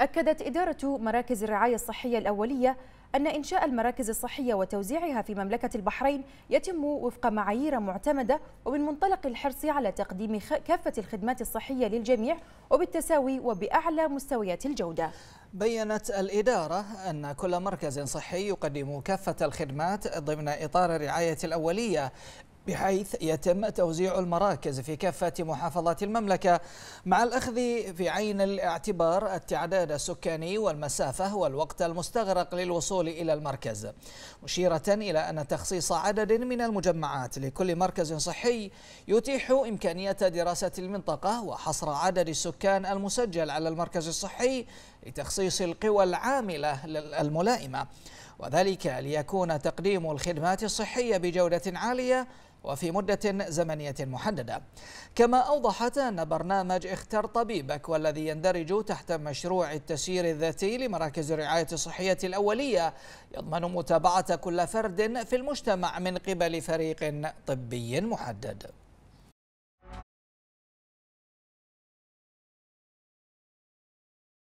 أكدت إدارة مراكز الرعاية الصحية الأولية أن إنشاء المراكز الصحية وتوزيعها في مملكة البحرين يتم وفق معايير معتمدة ومن منطلق الحرص على تقديم كافة الخدمات الصحية للجميع وبالتساوي وبأعلى مستويات الجودة بيّنت الإدارة أن كل مركز صحي يقدم كافة الخدمات ضمن إطار الرعاية الأولية بحيث يتم توزيع المراكز في كافة محافظات المملكة مع الأخذ في عين الاعتبار التعداد السكاني والمسافة والوقت المستغرق للوصول إلى المركز مشيرة إلى أن تخصيص عدد من المجمعات لكل مركز صحي يتيح إمكانية دراسة المنطقة وحصر عدد السكان المسجل على المركز الصحي لتخصيص القوى العاملة الملائمة وذلك ليكون تقديم الخدمات الصحية بجودة عالية وفي مدة زمنية محددة كما أوضحت أن برنامج اختر طبيبك والذي يندرج تحت مشروع التسيير الذاتي لمراكز الرعاية الصحية الأولية يضمن متابعة كل فرد في المجتمع من قبل فريق طبي محدد